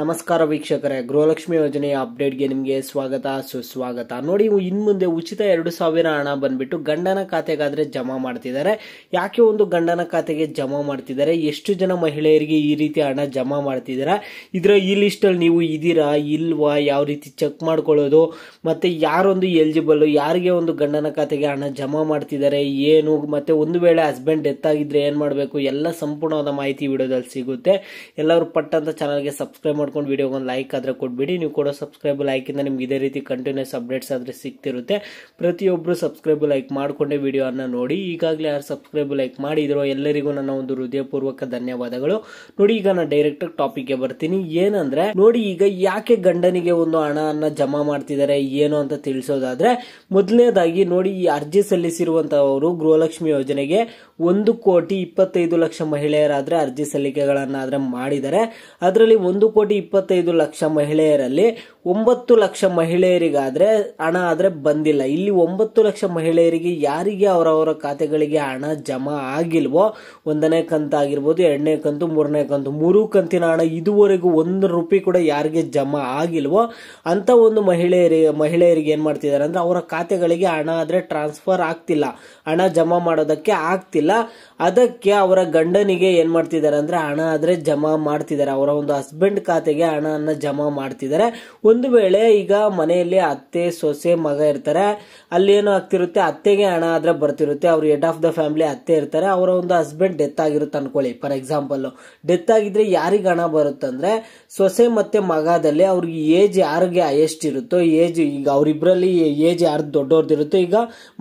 ನಮಸ್ಕಾರ ವೀಕ್ಷಕರೇ ಗೃಹಲಕ್ಷ್ಮಿ ಯೋಜನೆಯ ಅಪ್ಡೇಟ್ಗೆ ನಿಮಗೆ ಸ್ವಾಗತ ಸುಸ್ವಾಗತ ನೋಡಿ ಇನ್ನು ಮುಂದೆ ಉಚಿತ ಎರಡು ಸಾವಿರ ಹಣ ಬಂದ್ಬಿಟ್ಟು ಗಂಡನ ಖಾತೆಗಾದರೆ ಜಮಾ ಮಾಡ್ತಿದ್ದಾರೆ ಯಾಕೆ ಒಂದು ಗಂಡನ ಖಾತೆಗೆ ಜಮಾ ಮಾಡ್ತಿದ್ದಾರೆ ಎಷ್ಟು ಜನ ಮಹಿಳೆಯರಿಗೆ ಈ ರೀತಿ ಹಣ ಜಮಾ ಮಾಡ್ತಿದ್ದಾರೆ ಇದರ ಈ ಲಿಸ್ಟಲ್ಲಿ ನೀವು ಇದ್ದೀರಾ ಇಲ್ವಾ ಯಾವ ರೀತಿ ಚೆಕ್ ಮಾಡ್ಕೊಳ್ಳೋದು ಮತ್ತು ಯಾರೊಂದು ಎಲಿಜಿಬಲ್ ಯಾರಿಗೆ ಒಂದು ಗಂಡನ ಖಾತೆಗೆ ಹಣ ಜಮಾ ಮಾಡ್ತಿದ್ದಾರೆ ಏನು ಮತ್ತೆ ಒಂದು ವೇಳೆ ಹಸ್ಬೆಂಡ್ ಡೆತ್ ಆಗಿದ್ರೆ ಏನು ಮಾಡಬೇಕು ಎಲ್ಲ ಸಂಪೂರ್ಣವಾದ ಮಾಹಿತಿ ವಿಡಿಯೋದಲ್ಲಿ ಸಿಗುತ್ತೆ ಎಲ್ಲರೂ ಪಟ್ಟಂತ ಚಾನಲ್ಗೆ ಸಬ್ಸ್ಕ್ರೈಬ್ ಮಾಡ್ಕೊಂಡು ವಿಡಿಯೋಗೆ ಒಂದು ಲೈಕ್ ಆದರೆ ಕೊಟ್ಬಿಡಿ ನೀವು ಕೂಡ ಸಬ್ಸ್ಕ್ರೈಬ್ ಇಂದ ನಿಮ್ಗೆ ಇದೇ ರೀತಿ ಕಂಟಿನ್ಯೂಸ್ ಅಪ್ಡೇಟ್ಸ್ ಆದರೆ ಸಿಗ್ತಿರುತ್ತೆ ಪ್ರತಿಯೊಬ್ಬರು ಸಬ್ಸ್ಕ್ರೈಬ್ ಲೈಕ್ ಮಾಡಿಕೊಂಡೇ ಅನ್ನ ನೋಡಿ ಈಗಾಗಲೇ ಯಾರು ಸಬ್ಸ್ಕ್ರೈಬ್ ಲೈಕ್ ಮಾಡಿದ್ರೋ ಎಲ್ಲರಿಗೂ ನನ್ನ ಒಂದು ಹೃದಯಪೂರ್ವಕ ಧನ್ಯವಾದಗಳು ನೋಡಿ ಈಗ ನಾನು ಡೈರೆಕ್ಟ್ ಟಾಪಿಕ್ಗೆ ಬರ್ತೀನಿ ಏನಂದ್ರೆ ನೋಡಿ ಈಗ ಯಾಕೆ ಗಂಡನಿಗೆ ಒಂದು ಅನ್ನ ಜಮಾ ಮಾಡ್ತಿದ್ದಾರೆ ಏನು ಅಂತ ತಿಳಿಸೋದಾದ್ರೆ ಮೊದಲನೇದಾಗಿ ನೋಡಿ ಈ ಅರ್ಜಿ ಸಲ್ಲಿಸಿರುವಂತಹವರು ಗೃಹಲಕ್ಷ್ಮಿ ಯೋಜನೆಗೆ ಒಂದು ಕೋಟಿ ಇಪ್ಪತ್ತೈದು ಲಕ್ಷ ಮಹಿಳೆಯರಾದ್ರೆ ಅರ್ಜಿ ಸಲ್ಲಿಕೆಗಳನ್ನ ಆದ್ರೆ ಮಾಡಿದ್ದಾರೆ ಅದರಲ್ಲಿ ಒಂದು ಕೋಟಿ ಕೋಟಿ ಇಪ್ಪತ್ತೈದು ಲಕ್ಷ ಮಹಿಳೆಯರಲ್ಲಿ ಒಂಬತ್ತು ಲಕ್ಷ ಮಹಿಳೆಯರಿಗಾದ್ರೆ ಹಣ ಆದ್ರೆ ಬಂದಿಲ್ಲ ಇಲ್ಲಿ ಒಂಬತ್ತು ಲಕ್ಷ ಮಹಿಳೆಯರಿಗೆ ಯಾರಿಗೆ ಅವರವರ ಖಾತೆಗಳಿಗೆ ಹಣ ಜಮಾ ಆಗಿಲ್ವೋ ಒಂದನೇ ಆಗಿರ್ಬೋದು ಎರಡನೇ ಕಂತು ಮೂರನೇ ಕಂತು ಮೂರು ಕಂತಿನ ಹಣ ಇದುವರೆಗೂ ಒಂದು ರೂಪಾಯಿ ಕೂಡ ಯಾರಿಗೆ ಜಮಾ ಆಗಿಲ್ವೋ ಅಂತ ಒಂದು ಮಹಿಳೆಯರಿಗೆ ಮಹಿಳೆಯರಿಗೆ ಏನ್ ಮಾಡ್ತಿದ್ದಾರೆ ಅಂದ್ರೆ ಅವರ ಖಾತೆಗಳಿಗೆ ಹಣ ಆದ್ರೆ ಟ್ರಾನ್ಸ್ಫರ್ ಆಗ್ತಿಲ್ಲ ಹಣ ಜಮಾ ಮಾಡೋದಕ್ಕೆ ಆಗ್ತಿಲ್ಲ ಅದಕ್ಕೆ ಅವರ ಗಂಡನಿಗೆ ಏನ್ ಮಾಡ್ತಿದ್ದಾರೆ ಅಂದ್ರೆ ಹಣ ಆದ್ರೆ ಜಮಾ ಮಾಡ್ತಿದ್ದಾರೆ ಅವರ ಒಂದು ಹಸ್ಬೆಂಡ್ ಖಾತೆ ಖಾತೆಗೆ ಹಣವನ್ನು ಜಮಾ ಮಾಡ್ತಿದ್ದಾರೆ ಒಂದು ವೇಳೆ ಈಗ ಮನೆಯಲ್ಲಿ ಅತ್ತೆ ಸೊಸೆ ಮಗ ಇರ್ತಾರೆ ಏನು ಆಗ್ತಿರುತ್ತೆ ಅತ್ತೆಗೆ ಹಣ ಆದರೆ ಬರ್ತಿರುತ್ತೆ ಅವ್ರು ಹೆಡ್ ಆಫ್ ದ ಫ್ಯಾಮಿಲಿ ಅತ್ತೆ ಇರ್ತಾರೆ ಅವರ ಒಂದು ಹಸ್ಬೆಂಡ್ ಡೆತ್ ಆಗಿರುತ್ತೆ ಅನ್ಕೊಳ್ಳಿ ಫಾರ್ ಎಕ್ಸಾಂಪಲ್ ಡೆತ್ ಆಗಿದ್ರೆ ಯಾರಿಗೆ ಹಣ ಬರುತ್ತಂದ್ರೆ ಸೊಸೆ ಮತ್ತೆ ಮಗದಲ್ಲಿ ಅವ್ರಿಗೆ ಏಜ್ ಯಾರಿಗೆ ಹೈಯೆಸ್ಟ್ ಇರುತ್ತೋ ಏಜ್ ಈಗ ಅವರಿಬ್ಬರಲ್ಲಿ ಏಜ್ ಯಾರು ದೊಡ್ಡವ್ರದ್ದು ಇರುತ್ತೋ ಈಗ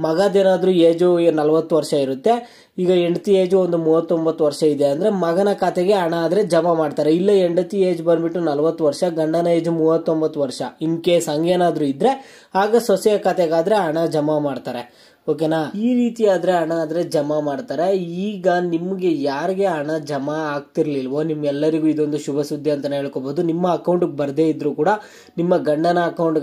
ಮಗದೇನಾದ್ರೂ ಏಜು ನಲ್ವತ್ತು ವರ್ಷ ಇರುತ್ತೆ ಈಗ ಹೆಂಡತಿ ಏಜು ಒಂದು ಮೂವತ್ತೊಂಬತ್ತು ವರ್ಷ ಇದೆ ಅಂದ್ರೆ ಮಗನ ಖಾತೆಗೆ ಹಣ ಆದರೆ ಜಮಾ ಮಾಡ್ತಾರೆ ಇಲ್ಲ ಹೆಂಡತಿ ಏಜ್ ಬಂದ್ಬಿಟ್ಟು ನಲವತ್ತು ವರ್ಷ ಗಂಡನ ಏಜ್ ಮೂವತ್ತೊಂಬತ್ತು ವರ್ಷ ಇನ್ ಕೇಸ್ ಹಂಗೇನಾದರೂ ಇದ್ರೆ ಆಗ ಸೊಸೆಯ ಖಾತೆಗಾದ್ರೆ ಹಣ ಜಮಾ ಮಾಡ್ತಾರೆ ಓಕೆನಾ ಈ ರೀತಿ ಆದ್ರೆ ಹಣ ಆದ್ರೆ ಜಮಾ ಮಾಡ್ತಾರೆ ಈಗ ನಿಮ್ಗೆ ಯಾರಿಗೆ ಹಣ ಜಮಾ ಆಗ್ತಿರ್ಲಿಲ್ವೋ ಎಲ್ಲರಿಗೂ ಇದೊಂದು ಶುಭ ಸುದ್ದಿ ಅಂತ ಹೇಳ್ಕೋಬಹುದು ನಿಮ್ಮ ಅಕೌಂಟ್ಗೆ ಬರದೇ ಇದ್ರು ಕೂಡ ನಿಮ್ಮ ಗಂಡನ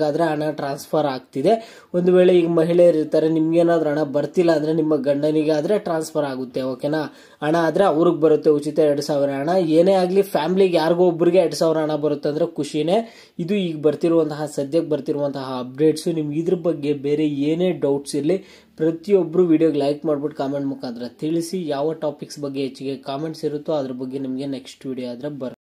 ಆದ್ರೆ ಹಣ ಟ್ರಾನ್ಸ್ಫರ್ ಆಗ್ತಿದೆ ಒಂದು ವೇಳೆ ಈಗ ಮಹಿಳೆಯರು ಇರ್ತಾರೆ ನಿಮ್ಗೇನಾದ್ರೂ ಹಣ ಬರ್ತಿಲ್ಲ ಅಂದ್ರೆ ನಿಮ್ಮ ಗಂಡನಿಗೆ ಆದ್ರೆ ಟ್ರಾನ್ಸ್ಫರ್ ಆಗುತ್ತೆ ಓಕೆನಾ ಹಣ ಆದ್ರೆ ಅವ್ರಿಗೆ ಬರುತ್ತೆ ಉಚಿತ ಎರಡು ಸಾವಿರ ಹಣ ಏನೇ ಆಗಲಿ ಫ್ಯಾಮಿಲಿಗೆ ಯಾರಿಗೋ ಒಬ್ಬರಿಗೆ ಎರಡು ಸಾವಿರ ಹಣ ಬರುತ್ತೆ ಅಂದ್ರೆ ಖುಷಿನೇ ಇದು ಈಗ ಬರ್ತಿರುವಂತಹ ಸದ್ಯಕ್ಕೆ ಬರ್ತಿರುವಂತಹ ಅಪ್ಡೇಟ್ಸು ನಿಮ್ಗೆ ಇದ್ರ ಬಗ್ಗೆ ಬೇರೆ ಏನೇ ಡೌಟ್ಸ್ ಇರಲಿ ಪ್ರತಿಯೊಬ್ಬರು ವಿಡಿಯೋಗೆ ಲೈಕ್ ಮಾಡಿಬಿಟ್ಟು ಕಾಮೆಂಟ್ ಮುಖಾಂತರ ತಿಳಿಸಿ ಯಾವ ಟಾಪಿಕ್ಸ್ ಬಗ್ಗೆ ಹೆಚ್ಚಿಗೆ ಕಾಮೆಂಟ್ಸ್ ಇರುತ್ತೋ ಅದ್ರ ಬಗ್ಗೆ ನಿಮಗೆ ನೆಕ್ಸ್ಟ್ ವಿಡಿಯೋ ಆದರೆ ಬರ್